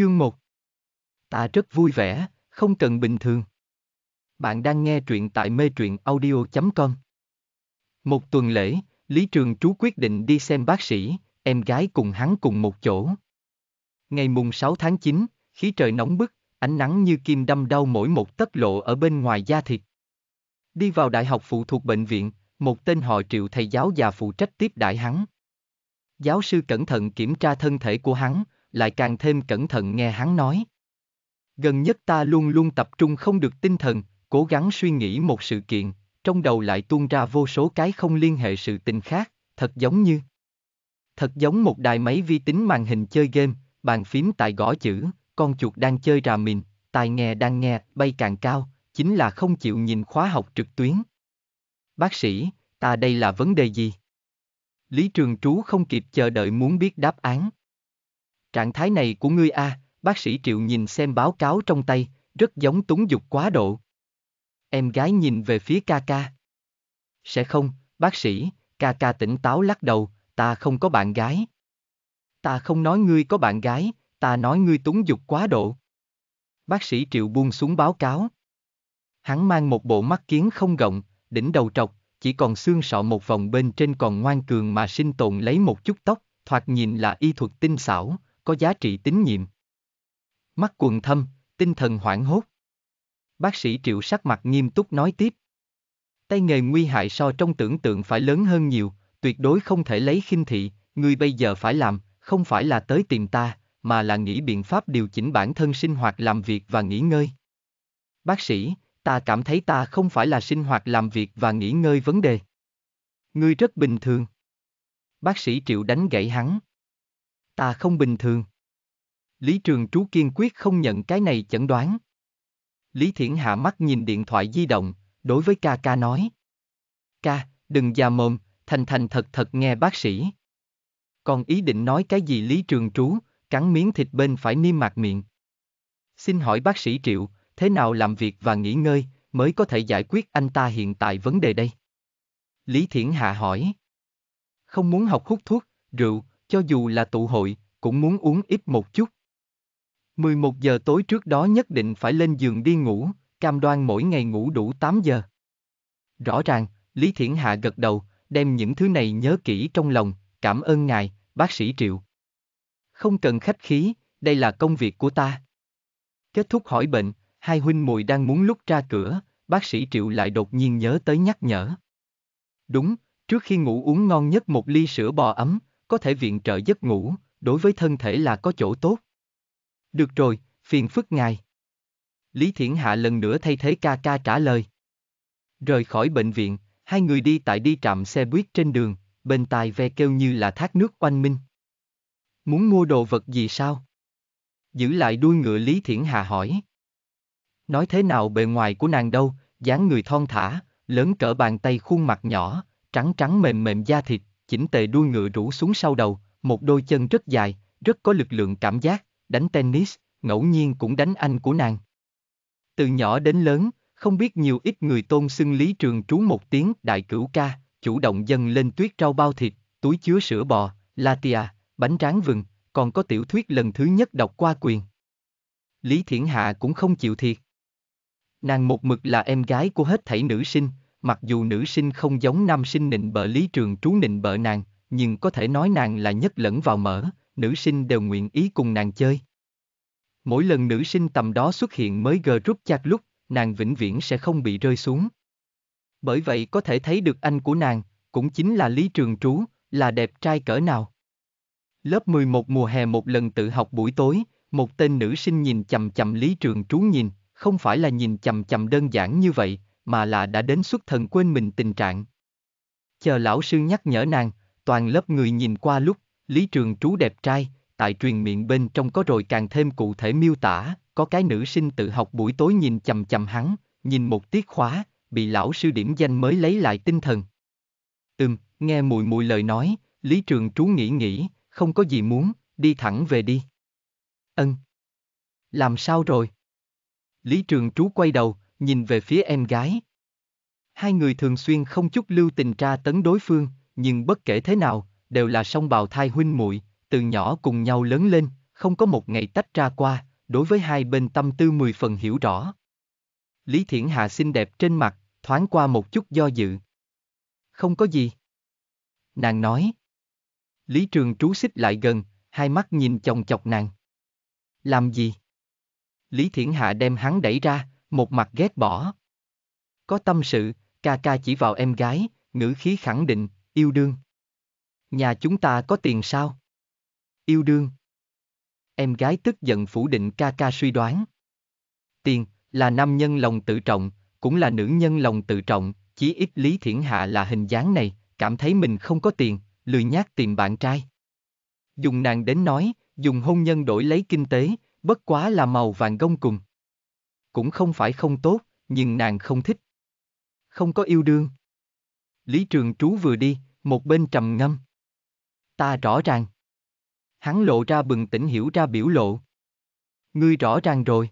Chương 1 Ta rất vui vẻ, không cần bình thường. Bạn đang nghe truyện tại mê truyện audio.com Một tuần lễ, Lý Trường Trú quyết định đi xem bác sĩ, em gái cùng hắn cùng một chỗ. Ngày mùng 6 tháng 9, khí trời nóng bức, ánh nắng như kim đâm đau mỗi một tấc lộ ở bên ngoài da thịt. Đi vào đại học phụ thuộc bệnh viện, một tên họ triệu thầy giáo già phụ trách tiếp đại hắn. Giáo sư cẩn thận kiểm tra thân thể của hắn, lại càng thêm cẩn thận nghe hắn nói. Gần nhất ta luôn luôn tập trung không được tinh thần, cố gắng suy nghĩ một sự kiện, trong đầu lại tuôn ra vô số cái không liên hệ sự tình khác, thật giống như thật giống một đài máy vi tính màn hình chơi game, bàn phím tại gõ chữ, con chuột đang chơi rà mìn, tai nghe đang nghe, bay càng cao, chính là không chịu nhìn khóa học trực tuyến. Bác sĩ, ta đây là vấn đề gì? Lý Trường Trú không kịp chờ đợi muốn biết đáp án. Trạng thái này của ngươi a, à, bác sĩ Triệu nhìn xem báo cáo trong tay, rất giống túng dục quá độ. Em gái nhìn về phía ca ca. Sẽ không, bác sĩ, ca ca tỉnh táo lắc đầu, ta không có bạn gái. Ta không nói ngươi có bạn gái, ta nói ngươi túng dục quá độ. Bác sĩ Triệu buông xuống báo cáo. Hắn mang một bộ mắt kiến không gọng, đỉnh đầu trọc, chỉ còn xương sọ một vòng bên trên còn ngoan cường mà sinh tồn lấy một chút tóc, thoạt nhìn là y thuật tinh xảo, có giá trị tín nhiệm. Mắt quần thâm, tinh thần hoảng hốt. Bác sĩ triệu sắc mặt nghiêm túc nói tiếp. Tay nghề nguy hại so trong tưởng tượng phải lớn hơn nhiều, tuyệt đối không thể lấy khinh thị, người bây giờ phải làm, không phải là tới tìm ta, mà là nghĩ biện pháp điều chỉnh bản thân sinh hoạt làm việc và nghỉ ngơi. Bác sĩ, ta cảm thấy ta không phải là sinh hoạt làm việc và nghỉ ngơi vấn đề. Ngươi rất bình thường. Bác sĩ Triệu đánh gãy hắn ta không bình thường. Lý Trường Trú kiên quyết không nhận cái này chẩn đoán. Lý Thiển hạ mắt nhìn điện thoại di động, đối với ca ca nói. Ca, đừng già mồm, thành thành thật thật nghe bác sĩ. Còn ý định nói cái gì Lý Trường Trú, cắn miếng thịt bên phải niêm mạc miệng. Xin hỏi bác sĩ Triệu, thế nào làm việc và nghỉ ngơi mới có thể giải quyết anh ta hiện tại vấn đề đây? Lý Thiển Hạ hỏi. Không muốn học hút thuốc, rượu, cho dù là tụ hội, cũng muốn uống ít một chút. 11 giờ tối trước đó nhất định phải lên giường đi ngủ, cam đoan mỗi ngày ngủ đủ 8 giờ. Rõ ràng, Lý Thiển Hạ gật đầu, đem những thứ này nhớ kỹ trong lòng, cảm ơn ngài, bác sĩ Triệu. Không cần khách khí, đây là công việc của ta. Kết thúc hỏi bệnh, hai huynh muội đang muốn lúc ra cửa, bác sĩ Triệu lại đột nhiên nhớ tới nhắc nhở. Đúng, trước khi ngủ uống ngon nhất một ly sữa bò ấm, có thể viện trợ giấc ngủ, đối với thân thể là có chỗ tốt. Được rồi, phiền phức ngài. Lý Thiển Hạ lần nữa thay thế ca ca trả lời. Rời khỏi bệnh viện, hai người đi tại đi trạm xe buýt trên đường, bên tai ve kêu như là thác nước oanh minh. Muốn mua đồ vật gì sao? Giữ lại đuôi ngựa Lý Thiển Hà hỏi. Nói thế nào bề ngoài của nàng đâu, dáng người thon thả, lớn cỡ bàn tay khuôn mặt nhỏ, trắng trắng mềm mềm da thịt, chỉnh tề đuôi ngựa rủ xuống sau đầu, một đôi chân rất dài, rất có lực lượng cảm giác, đánh tennis, ngẫu nhiên cũng đánh anh của nàng. Từ nhỏ đến lớn, không biết nhiều ít người tôn xưng Lý Trường Trú một tiếng đại cửu ca, chủ động dâng lên tuyết rau bao thịt, túi chứa sữa bò, latia, bánh tráng vừng, còn có tiểu thuyết lần thứ nhất đọc qua quyền. Lý Thiển Hạ cũng không chịu thiệt. Nàng một mực là em gái của hết thảy nữ sinh, Mặc dù nữ sinh không giống nam sinh nịnh bợ lý trường trú nịnh bợ nàng, nhưng có thể nói nàng là nhất lẫn vào mở, nữ sinh đều nguyện ý cùng nàng chơi. Mỗi lần nữ sinh tầm đó xuất hiện mới gờ rút chặt lúc, nàng vĩnh viễn sẽ không bị rơi xuống. Bởi vậy có thể thấy được anh của nàng, cũng chính là Lý Trường Trú, là đẹp trai cỡ nào. Lớp 11 mùa hè một lần tự học buổi tối, một tên nữ sinh nhìn chầm chầm Lý Trường Trú nhìn, không phải là nhìn chầm chầm đơn giản như vậy, mà là đã đến xuất thần quên mình tình trạng. Chờ lão sư nhắc nhở nàng, toàn lớp người nhìn qua lúc, Lý Trường Trú đẹp trai, tại truyền miệng bên trong có rồi càng thêm cụ thể miêu tả, có cái nữ sinh tự học buổi tối nhìn chầm chầm hắn, nhìn một tiết khóa, bị lão sư điểm danh mới lấy lại tinh thần. Ừm, nghe mùi mùi lời nói, Lý Trường Trú nghĩ nghĩ, không có gì muốn, đi thẳng về đi. Ân. Làm sao rồi? Lý Trường Trú quay đầu, nhìn về phía em gái. Hai người thường xuyên không chút lưu tình tra tấn đối phương, nhưng bất kể thế nào, đều là song bào thai huynh muội, từ nhỏ cùng nhau lớn lên, không có một ngày tách ra qua, đối với hai bên tâm tư mười phần hiểu rõ. Lý Thiển Hạ xinh đẹp trên mặt, thoáng qua một chút do dự. Không có gì. Nàng nói. Lý Trường trú xích lại gần, hai mắt nhìn chồng chọc nàng. Làm gì? Lý Thiển Hạ đem hắn đẩy ra, một mặt ghét bỏ. Có tâm sự, ca ca chỉ vào em gái, ngữ khí khẳng định, yêu đương. Nhà chúng ta có tiền sao? Yêu đương. Em gái tức giận phủ định ca ca suy đoán. Tiền, là nam nhân lòng tự trọng, cũng là nữ nhân lòng tự trọng, chí ít Lý Thiển Hạ là hình dáng này, cảm thấy mình không có tiền, lười nhác tìm bạn trai. Dùng nàng đến nói, dùng hôn nhân đổi lấy kinh tế, bất quá là màu vàng gông cùng. Cũng không phải không tốt, nhưng nàng không thích. Không có yêu đương. Lý Trường Trú vừa đi, một bên trầm ngâm. Ta rõ ràng. Hắn lộ ra bừng tỉnh hiểu ra biểu lộ. Ngươi rõ ràng rồi.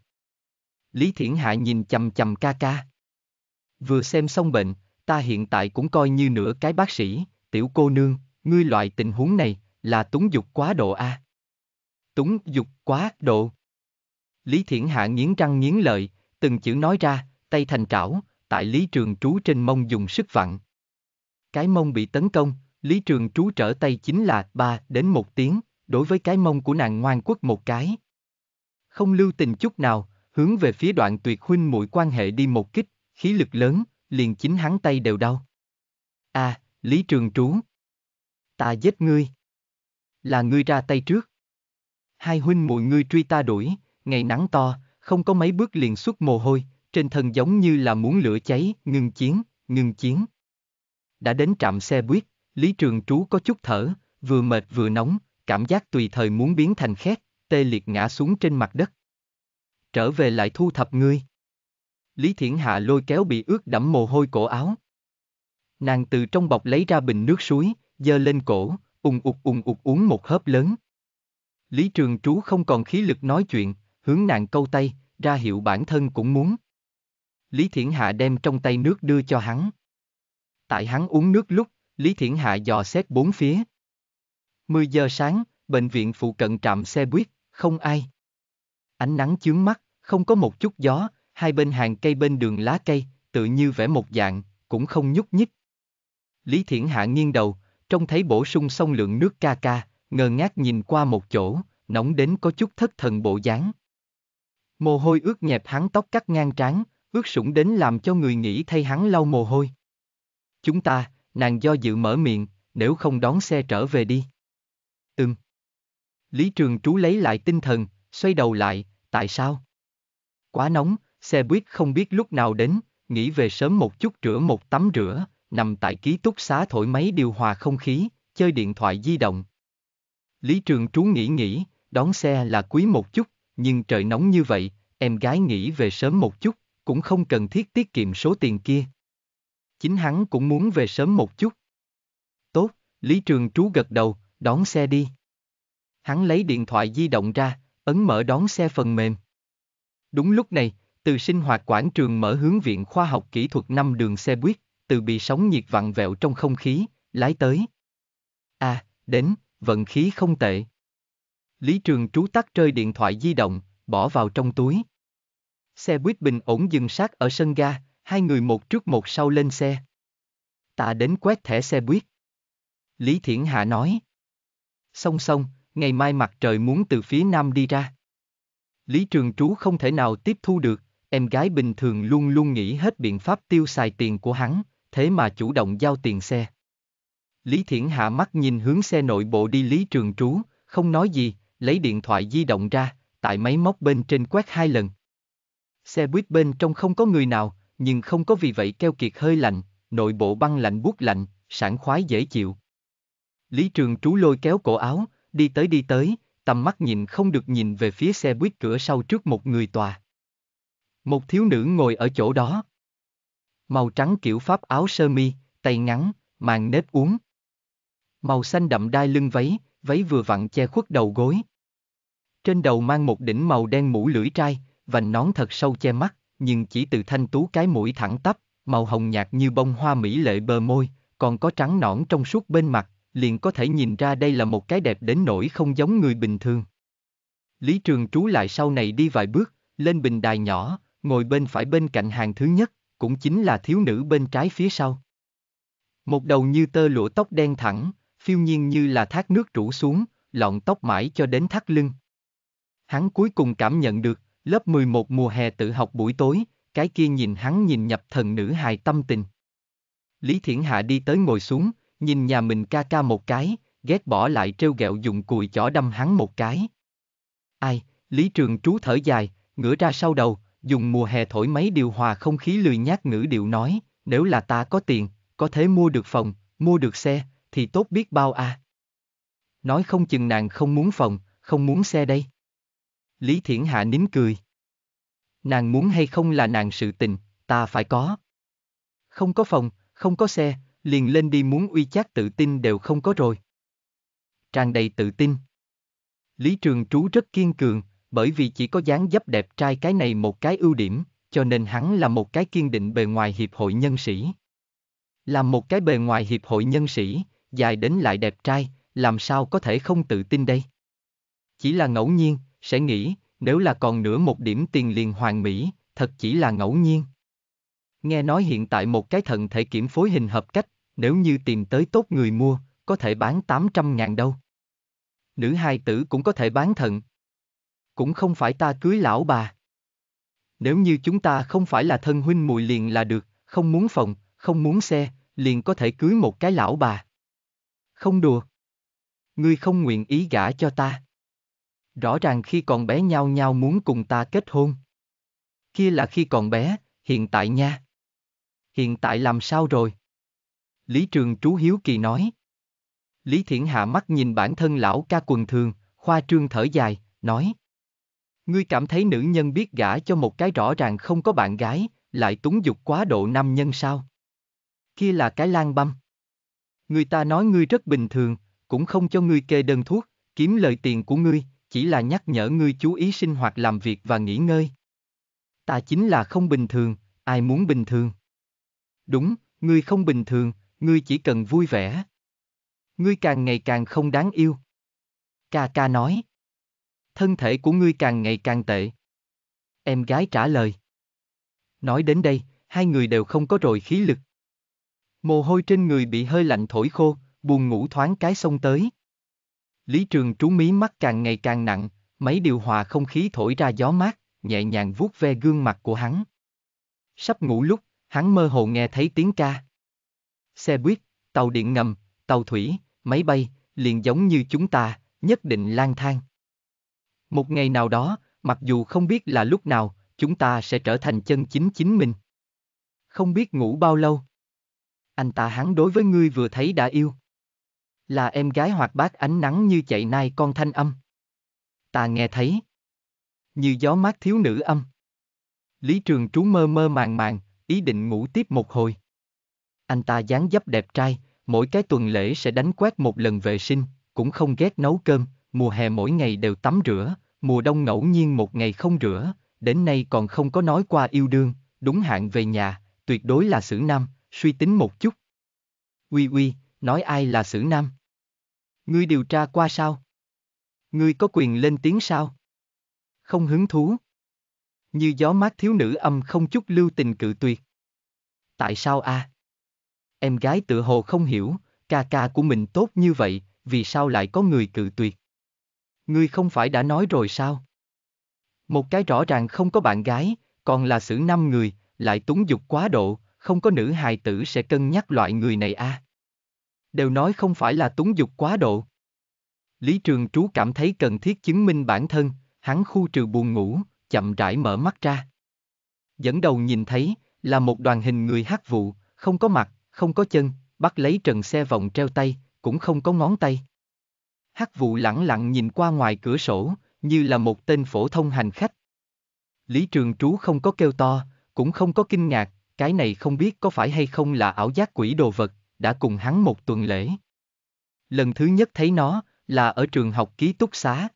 Lý Thiển Hạ nhìn chầm chầm ca ca. Vừa xem xong bệnh, ta hiện tại cũng coi như nửa cái bác sĩ, tiểu cô nương, ngươi loại tình huống này, là túng dục quá độ a. À? Túng dục quá độ. Lý Thiển Hạ nghiến răng nghiến lợi, từng chữ nói ra, tay thành trảo, tại Lý Trường Trú trên mông dùng sức vặn. Cái mông bị tấn công, Lý Trường Trú trở tay chính là 3 đến một tiếng, đối với cái mông của nàng ngoan quất một cái. Không lưu tình chút nào, hướng về phía đoạn tuyệt huynh mũi quan hệ đi một kích, khí lực lớn, liền chính hắn tay đều đau. a à, Lý Trường Trú. Ta giết ngươi. Là ngươi ra tay trước. Hai huynh muội ngươi truy ta đuổi, ngày nắng to, không có mấy bước liền xuất mồ hôi, trên thân giống như là muốn lửa cháy, ngừng chiến, ngừng chiến. Đã đến trạm xe buýt, Lý Trường Trú có chút thở, vừa mệt vừa nóng, cảm giác tùy thời muốn biến thành khét, tê liệt ngã xuống trên mặt đất. Trở về lại thu thập ngươi. Lý Thiển Hạ lôi kéo bị ướt đẫm mồ hôi cổ áo. Nàng từ trong bọc lấy ra bình nước suối, dơ lên cổ, ung ụt ung ụt uống một hớp lớn. Lý Trường Trú không còn khí lực nói chuyện, hướng nàng câu tay, ra hiệu bản thân cũng muốn. Lý Thiển Hạ đem trong tay nước đưa cho hắn. Tại hắn uống nước lúc, Lý Thiển Hạ dò xét bốn phía. Mười giờ sáng, bệnh viện phụ cận trạm xe buýt, không ai. Ánh nắng chướng mắt, không có một chút gió, hai bên hàng cây bên đường lá cây, tự như vẽ một dạng, cũng không nhúc nhích. Lý Thiển Hạ nghiêng đầu, trông thấy bổ sung xong lượng nước ca ca, ngờ ngác nhìn qua một chỗ, nóng đến có chút thất thần bộ dáng. Mồ hôi ướt nhẹp hắn tóc cắt ngang trán, ướt sũng đến làm cho người nghĩ thay hắn lau mồ hôi. Chúng ta, nàng do dự mở miệng, nếu không đón xe trở về đi. Ừm. Lý Trường Trú lấy lại tinh thần, xoay đầu lại, tại sao? Quá nóng, xe buýt không biết lúc nào đến, nghĩ về sớm một chút rửa một tắm rửa, nằm tại ký túc xá thổi máy điều hòa không khí, chơi điện thoại di động. Lý Trường Trú nghĩ nghĩ, đón xe là quý một chút, nhưng trời nóng như vậy, em gái nghĩ về sớm một chút, cũng không cần thiết tiết kiệm số tiền kia. Chính hắn cũng muốn về sớm một chút. Tốt, Lý Trường Trú gật đầu, đón xe đi. Hắn lấy điện thoại di động ra, ấn mở đón xe phần mềm. Đúng lúc này, từ sinh hoạt quảng trường mở hướng Viện Khoa học Kỹ thuật 5 đường xe buýt, từ bị sóng nhiệt vặn vẹo trong không khí, lái tới. À, đến, vận khí không tệ. Lý Trường Trú tắt rơi điện thoại di động, bỏ vào trong túi. Xe buýt bình ổn dừng sát ở sân ga, hai người một trước một sau lên xe. Tạ đến quét thẻ xe buýt. Lý Thiển Hạ nói. Song song, ngày mai mặt trời muốn từ phía nam đi ra. Lý Trường Trú không thể nào tiếp thu được, em gái bình thường luôn luôn nghĩ hết biện pháp tiêu xài tiền của hắn, thế mà chủ động giao tiền xe. Lý Thiển Hạ mắt nhìn hướng xe nội bộ đi Lý Trường Trú, không nói gì, lấy điện thoại di động ra, tại máy móc bên trên quét hai lần. Xe buýt bên trong không có người nào, nhưng không có vì vậy keo kiệt hơi lạnh, nội bộ băng lạnh buốt lạnh, sảng khoái dễ chịu. Lý Trường Trú lôi kéo cổ áo, đi tới đi tới, tầm mắt nhìn không được nhìn về phía xe buýt cửa sau trước một người tòa. Một thiếu nữ ngồi ở chỗ đó. Màu trắng kiểu pháp áo sơ mi, tay ngắn, màn nếp uống. Màu xanh đậm đai lưng váy, váy vừa vặn che khuất đầu gối, trên đầu mang một đỉnh màu đen mũ lưỡi trai, vành nón thật sâu che mắt, nhưng chỉ từ thanh tú cái mũi thẳng tắp, màu hồng nhạt như bông hoa mỹ lệ bờ môi, còn có trắng nõn trong suốt bên mặt, liền có thể nhìn ra đây là một cái đẹp đến nỗi không giống người bình thường. Lý Trường Trú lại sau này đi vài bước, lên bình đài nhỏ, ngồi bên phải bên cạnh hàng thứ nhất, cũng chính là thiếu nữ bên trái phía sau. Một đầu như tơ lụa tóc đen thẳng, phiêu nhiên như là thác nước rủ xuống, lọn tóc mãi cho đến thắt lưng, Hắn cuối cùng cảm nhận được, lớp 11 mùa hè tự học buổi tối, cái kia nhìn hắn nhìn nhập thần nữ hài tâm tình. Lý Thiển Hạ đi tới ngồi xuống, nhìn nhà mình ca ca một cái, ghét bỏ lại trêu ghẹo dùng cùi chỏ đâm hắn một cái. Ai, Lý Trường Trú thở dài, ngửa ra sau đầu, dùng mùa hè thổi mấy điều hòa không khí lười nhác ngữ điệu nói, nếu là ta có tiền, có thể mua được phòng, mua được xe, thì tốt biết bao à. Nói không chừng nàng không muốn phòng, không muốn xe đây. Lý Thiển Hạ nín cười. Nàng muốn hay không là nàng sự tình, ta phải có. Không có phòng, không có xe, liền lên đi muốn uy chát tự tin đều không có rồi. Tràn đầy tự tin. Lý Trường Trú rất kiên cường, bởi vì chỉ có dáng dấp đẹp trai cái này một cái ưu điểm, cho nên hắn là một cái kiên định bề ngoài hiệp hội nhân sĩ. Là một cái bề ngoài hiệp hội nhân sĩ, dài đến lại đẹp trai, làm sao có thể không tự tin đây? Chỉ là ngẫu nhiên, sẽ nghĩ, nếu là còn nửa một điểm tiền liền hoàn mỹ, thật chỉ là ngẫu nhiên. Nghe nói hiện tại một cái thận thể kiểm phối hình hợp cách, nếu như tìm tới tốt người mua, có thể bán 800 ngàn đâu. Nữ hai tử cũng có thể bán thận. Cũng không phải ta cưới lão bà. Nếu như chúng ta không phải là thân huynh mùi liền là được, không muốn phòng, không muốn xe, liền có thể cưới một cái lão bà. Không đùa. Ngươi không nguyện ý gả cho ta. Rõ ràng khi còn bé nhau nhau muốn cùng ta kết hôn. Kia là khi còn bé, hiện tại nha. Hiện tại làm sao rồi? Lý Trường Trú Hiếu Kỳ nói. Lý Thiển hạ mắt nhìn bản thân lão ca quần thường, khoa trương thở dài, nói. Ngươi cảm thấy nữ nhân biết gả cho một cái rõ ràng không có bạn gái, lại túng dục quá độ nam nhân sao? Kia là cái lan băm. Người ta nói ngươi rất bình thường, cũng không cho ngươi kê đơn thuốc, kiếm lời tiền của ngươi, chỉ là nhắc nhở ngươi chú ý sinh hoạt làm việc và nghỉ ngơi. Ta chính là không bình thường, ai muốn bình thường? Đúng, ngươi không bình thường, ngươi chỉ cần vui vẻ. Ngươi càng ngày càng không đáng yêu. Ca ca nói. Thân thể của ngươi càng ngày càng tệ. Em gái trả lời. Nói đến đây, hai người đều không có rồi khí lực. Mồ hôi trên người bị hơi lạnh thổi khô, buồn ngủ thoáng cái sông tới. Lý Trường trú mí mắt càng ngày càng nặng, mấy điều hòa không khí thổi ra gió mát, nhẹ nhàng vuốt ve gương mặt của hắn. Sắp ngủ lúc, hắn mơ hồ nghe thấy tiếng ca. Xe buýt, tàu điện ngầm, tàu thủy, máy bay, liền giống như chúng ta, nhất định lang thang. Một ngày nào đó, mặc dù không biết là lúc nào, chúng ta sẽ trở thành chân chính chính mình. Không biết ngủ bao lâu. Anh ta hắn đối với ngươi vừa thấy đã yêu là em gái hoạt bát ánh nắng như chạy nai con thanh âm. Ta nghe thấy. Như gió mát thiếu nữ âm. Lý Trường Trú mơ mơ màng màng, ý định ngủ tiếp một hồi. Anh ta dáng dấp đẹp trai, mỗi cái tuần lễ sẽ đánh quét một lần vệ sinh, cũng không ghét nấu cơm, mùa hè mỗi ngày đều tắm rửa, mùa đông ngẫu nhiên một ngày không rửa, đến nay còn không có nói qua yêu đương, đúng hạn về nhà, tuyệt đối là xử nam, suy tính một chút. Uy uy, nói ai là xử nam? Ngươi điều tra qua sao? Ngươi có quyền lên tiếng sao? Không hứng thú. Như gió mát thiếu nữ âm không chút lưu tình cự tuyệt. Tại sao a? À? Em gái tự hồ không hiểu, ca ca của mình tốt như vậy, vì sao lại có người cự tuyệt? Ngươi không phải đã nói rồi sao? Một cái rõ ràng không có bạn gái, còn là xử năm người, lại túng dục quá độ, không có nữ hài tử sẽ cân nhắc loại người này a. À? đều nói không phải là túng dục quá độ. Lý Trường Trú cảm thấy cần thiết chứng minh bản thân, hắn khu trừ buồn ngủ, chậm rãi mở mắt ra. Dẫn đầu nhìn thấy, là một đoàn hình người hát vụ, không có mặt, không có chân, bắt lấy trần xe vòng treo tay, cũng không có ngón tay. Hát vụ lẳng lặng nhìn qua ngoài cửa sổ, như là một tên phổ thông hành khách. Lý Trường Trú không có kêu to, cũng không có kinh ngạc, cái này không biết có phải hay không là ảo giác quỷ đồ vật, đã cùng hắn một tuần lễ. Lần thứ nhất thấy nó là ở trường học ký túc xá.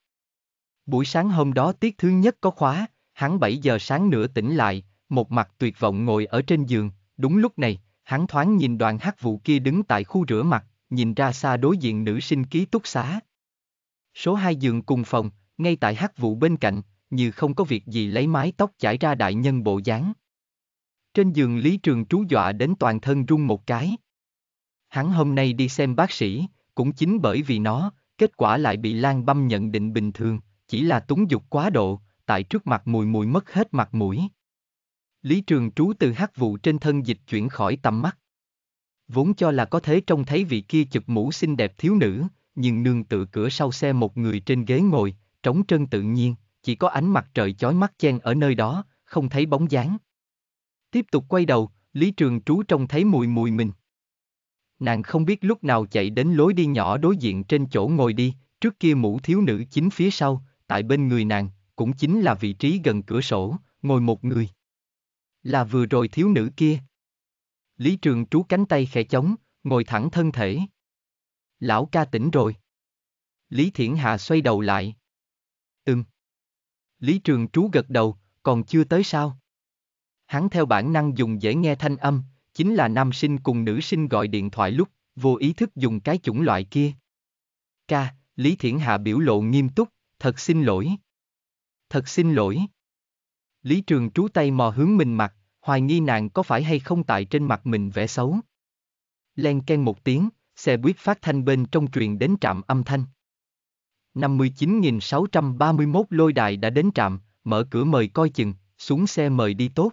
Buổi sáng hôm đó tiết thứ nhất có khóa, hắn 7 giờ sáng nửa tỉnh lại, một mặt tuyệt vọng ngồi ở trên giường, đúng lúc này, hắn thoáng nhìn đoàn hát vụ kia đứng tại khu rửa mặt, nhìn ra xa đối diện nữ sinh ký túc xá. Số 2 giường cùng phòng, ngay tại hát vụ bên cạnh, như không có việc gì lấy mái tóc chảy ra đại nhân bộ dáng. Trên giường Lý Trường trú dọa đến toàn thân run một cái. Hắn hôm nay đi xem bác sĩ, cũng chính bởi vì nó, kết quả lại bị Lan Băm nhận định bình thường, chỉ là túng dục quá độ, tại trước mặt mùi mùi mất hết mặt mũi. Lý Trường Trú từ hát vụ trên thân dịch chuyển khỏi tầm mắt. Vốn cho là có thể trông thấy vị kia chụp mũ xinh đẹp thiếu nữ, nhưng nương tựa cửa sau xe một người trên ghế ngồi, trống trơn tự nhiên, chỉ có ánh mặt trời chói mắt chen ở nơi đó, không thấy bóng dáng. Tiếp tục quay đầu, Lý Trường Trú trông thấy mùi mùi mình nàng không biết lúc nào chạy đến lối đi nhỏ đối diện trên chỗ ngồi đi, trước kia mũ thiếu nữ chính phía sau, tại bên người nàng, cũng chính là vị trí gần cửa sổ, ngồi một người. Là vừa rồi thiếu nữ kia. Lý Trường trú cánh tay khẽ chống, ngồi thẳng thân thể. Lão ca tỉnh rồi. Lý Thiển Hà xoay đầu lại. Ừm. Lý Trường trú gật đầu, còn chưa tới sao? Hắn theo bản năng dùng dễ nghe thanh âm, chính là nam sinh cùng nữ sinh gọi điện thoại lúc, vô ý thức dùng cái chủng loại kia. Ca, Lý Thiển Hạ biểu lộ nghiêm túc, thật xin lỗi. Thật xin lỗi. Lý Trường trú tay mò hướng mình mặt, hoài nghi nàng có phải hay không tại trên mặt mình vẽ xấu. Len ken một tiếng, xe buýt phát thanh bên trong truyền đến trạm âm thanh. 59.631 lôi đài đã đến trạm, mở cửa mời coi chừng, xuống xe mời đi tốt.